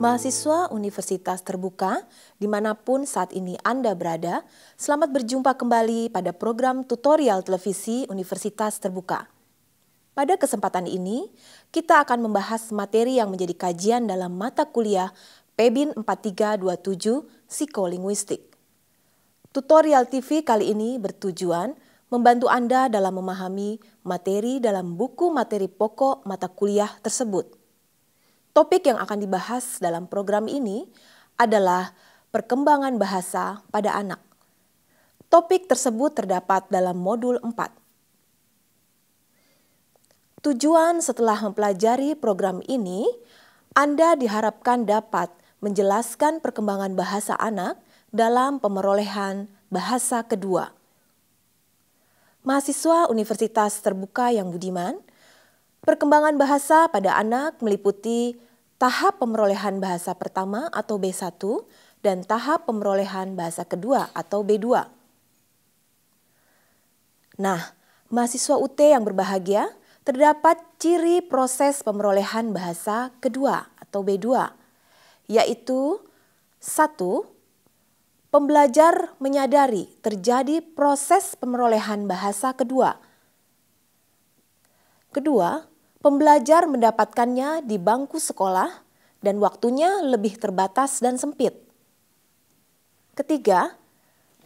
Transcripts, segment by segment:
mahasiswa Universitas Terbuka, dimanapun saat ini Anda berada, selamat berjumpa kembali pada program tutorial televisi Universitas Terbuka. Pada kesempatan ini, kita akan membahas materi yang menjadi kajian dalam mata kuliah PBIN 4327 Psikolinguistik. Tutorial TV kali ini bertujuan membantu Anda dalam memahami materi dalam buku materi pokok mata kuliah tersebut. Topik yang akan dibahas dalam program ini adalah perkembangan bahasa pada anak. Topik tersebut terdapat dalam modul 4. Tujuan setelah mempelajari program ini, Anda diharapkan dapat menjelaskan perkembangan bahasa anak dalam pemerolehan bahasa kedua. Mahasiswa Universitas Terbuka yang budiman, Perkembangan bahasa pada anak meliputi tahap pemerolehan bahasa pertama atau B1 dan tahap pemerolehan bahasa kedua atau B2. Nah, mahasiswa UT yang berbahagia, terdapat ciri proses pemerolehan bahasa kedua atau B2, yaitu satu, Pembelajar menyadari terjadi proses pemerolehan bahasa kedua – Kedua, pembelajar mendapatkannya di bangku sekolah dan waktunya lebih terbatas dan sempit. Ketiga,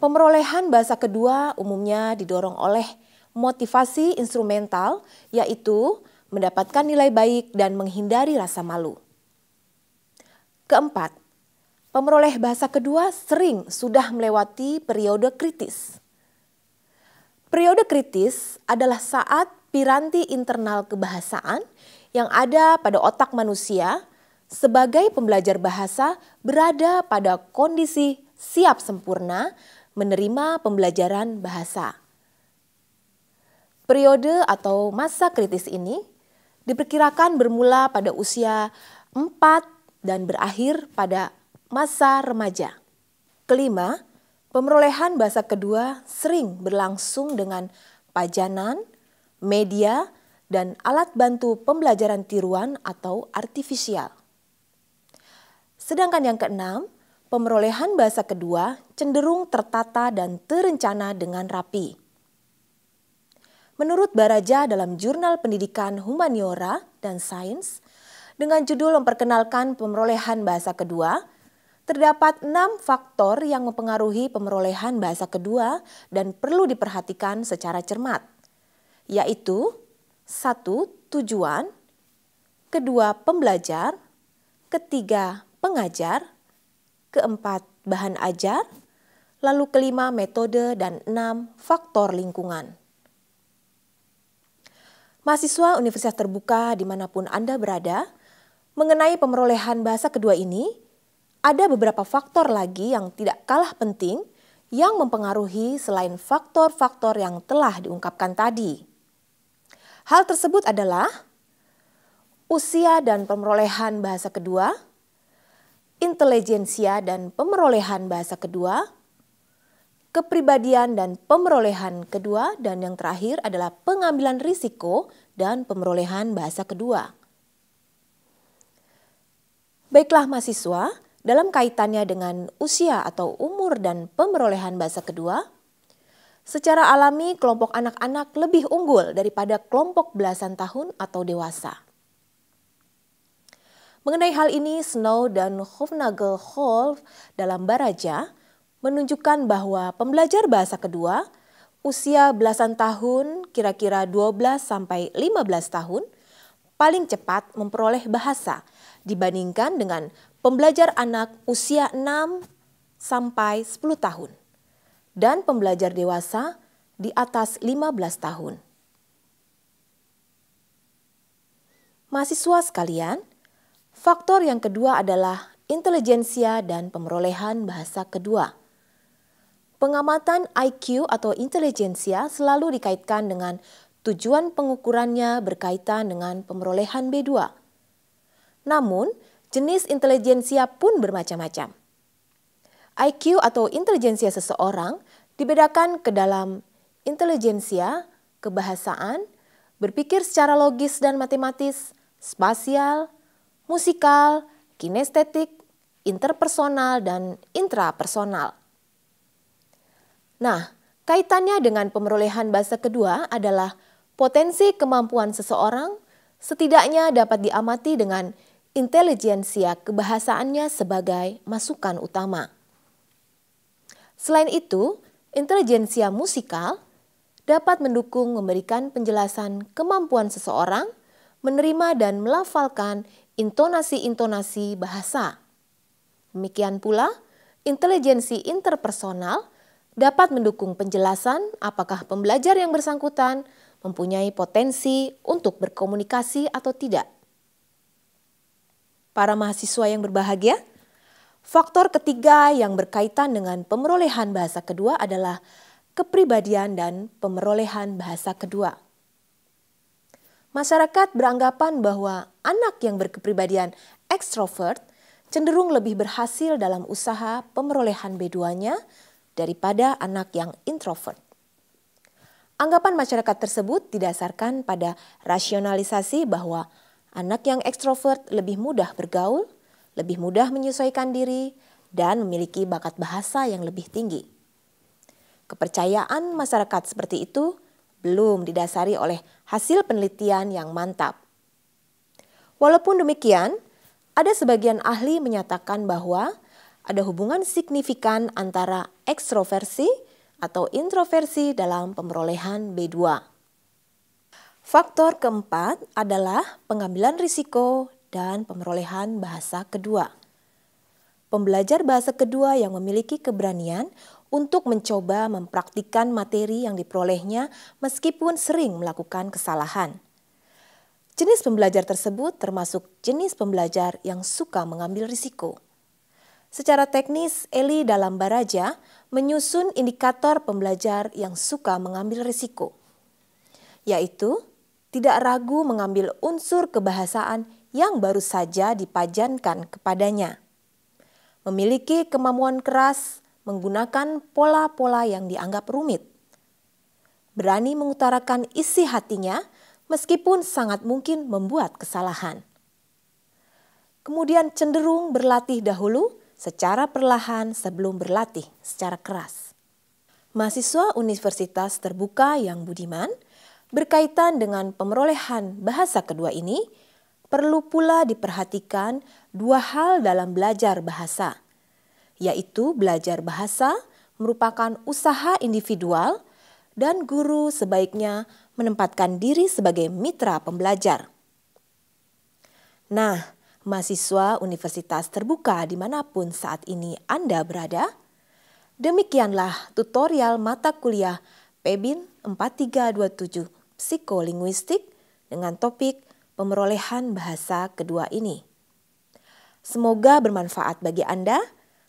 pemerolehan bahasa kedua umumnya didorong oleh motivasi instrumental, yaitu mendapatkan nilai baik dan menghindari rasa malu. Keempat, pemeroleh bahasa kedua sering sudah melewati periode kritis. Periode kritis adalah saat piranti internal kebahasaan yang ada pada otak manusia sebagai pembelajar bahasa berada pada kondisi siap sempurna menerima pembelajaran bahasa. Periode atau masa kritis ini diperkirakan bermula pada usia 4 dan berakhir pada masa remaja. Kelima, Pemerolehan bahasa kedua sering berlangsung dengan pajanan, media, dan alat bantu pembelajaran tiruan atau artifisial. Sedangkan yang keenam, pemerolehan bahasa kedua cenderung tertata dan terencana dengan rapi. Menurut Baraja dalam jurnal pendidikan Humaniora dan Sains, dengan judul memperkenalkan pemerolehan bahasa kedua, terdapat enam faktor yang mempengaruhi pemerolehan bahasa kedua dan perlu diperhatikan secara cermat yaitu satu tujuan, kedua pembelajar, ketiga pengajar, keempat bahan ajar, lalu kelima metode dan enam faktor lingkungan. Mahasiswa Universitas Terbuka dimanapun Anda berada, mengenai pemerolehan bahasa kedua ini, ada beberapa faktor lagi yang tidak kalah penting yang mempengaruhi selain faktor-faktor yang telah diungkapkan tadi. Hal tersebut adalah usia dan pemerolehan bahasa kedua, intelijensia dan pemerolehan bahasa kedua, kepribadian dan pemerolehan kedua, dan yang terakhir adalah pengambilan risiko dan pemerolehan bahasa kedua. Baiklah mahasiswa, dalam kaitannya dengan usia atau umur dan pemerolehan bahasa kedua, Secara alami, kelompok anak-anak lebih unggul daripada kelompok belasan tahun atau dewasa. Mengenai hal ini, Snow dan Hofnagel Hall dalam Baraja menunjukkan bahwa pembelajar bahasa kedua usia belasan tahun, kira-kira 12 sampai 15 tahun, paling cepat memperoleh bahasa dibandingkan dengan pembelajar anak usia 6 sampai 10 tahun dan pembelajar dewasa di atas 15 tahun. Mahasiswa sekalian, faktor yang kedua adalah intelijensia dan pemerolehan bahasa kedua. Pengamatan IQ atau intelijensia selalu dikaitkan dengan tujuan pengukurannya berkaitan dengan pemerolehan B2. Namun, jenis intelijensia pun bermacam-macam. IQ atau intelijensia seseorang dibedakan ke dalam intelijensia, kebahasaan, berpikir secara logis dan matematis, spasial, musikal, kinestetik, interpersonal, dan intrapersonal. Nah, kaitannya dengan pemerolehan bahasa kedua adalah potensi kemampuan seseorang setidaknya dapat diamati dengan intelijensia kebahasaannya sebagai masukan utama. Selain itu, intelijensia musikal dapat mendukung memberikan penjelasan kemampuan seseorang menerima dan melafalkan intonasi-intonasi bahasa. Demikian pula, intelijensi interpersonal dapat mendukung penjelasan apakah pembelajar yang bersangkutan mempunyai potensi untuk berkomunikasi atau tidak. Para mahasiswa yang berbahagia, Faktor ketiga yang berkaitan dengan pemerolehan bahasa kedua adalah kepribadian dan pemerolehan bahasa kedua. Masyarakat beranggapan bahwa anak yang berkepribadian ekstrovert cenderung lebih berhasil dalam usaha pemerolehan B2-nya daripada anak yang introvert. Anggapan masyarakat tersebut didasarkan pada rasionalisasi bahwa anak yang ekstrovert lebih mudah bergaul, lebih mudah menyesuaikan diri, dan memiliki bakat bahasa yang lebih tinggi. Kepercayaan masyarakat seperti itu belum didasari oleh hasil penelitian yang mantap. Walaupun demikian, ada sebagian ahli menyatakan bahwa ada hubungan signifikan antara ekstroversi atau introversi dalam pemerolehan B2. Faktor keempat adalah pengambilan risiko dan pemerolehan bahasa kedua. Pembelajar bahasa kedua yang memiliki keberanian untuk mencoba mempraktikkan materi yang diperolehnya meskipun sering melakukan kesalahan. Jenis pembelajar tersebut termasuk jenis pembelajar yang suka mengambil risiko. Secara teknis, Eli dalam Baraja menyusun indikator pembelajar yang suka mengambil risiko, yaitu tidak ragu mengambil unsur kebahasaan yang baru saja dipajankan kepadanya. Memiliki kemampuan keras menggunakan pola-pola yang dianggap rumit. Berani mengutarakan isi hatinya meskipun sangat mungkin membuat kesalahan. Kemudian cenderung berlatih dahulu secara perlahan sebelum berlatih secara keras. Mahasiswa universitas terbuka yang budiman berkaitan dengan pemerolehan bahasa kedua ini perlu pula diperhatikan dua hal dalam belajar bahasa, yaitu belajar bahasa merupakan usaha individual dan guru sebaiknya menempatkan diri sebagai mitra pembelajar. Nah, mahasiswa universitas terbuka dimanapun saat ini Anda berada, demikianlah tutorial mata kuliah PEBIN 4327 Psikolinguistik dengan topik pemerolehan bahasa kedua ini. Semoga bermanfaat bagi Anda.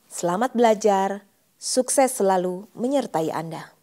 Selamat belajar, sukses selalu menyertai Anda.